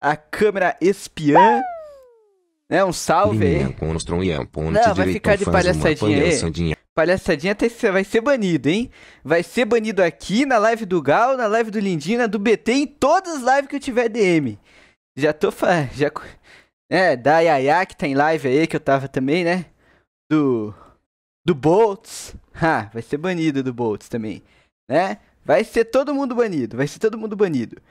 a câmera espiã. Né, um salve aí. Não, vai ficar de palhaçadinha aí. Palhaçadinha vai ser banido, hein? Vai ser banido aqui na live do Gal, na live do Lindina, do BT, em todas as lives que eu tiver DM. Já tô falando. Já... É, da Yaya que tá em live aí, que eu tava também, né? Do. Do Boltz. Ah, vai ser banido do Boltz também. Né? Vai ser todo mundo banido. Vai ser todo mundo banido.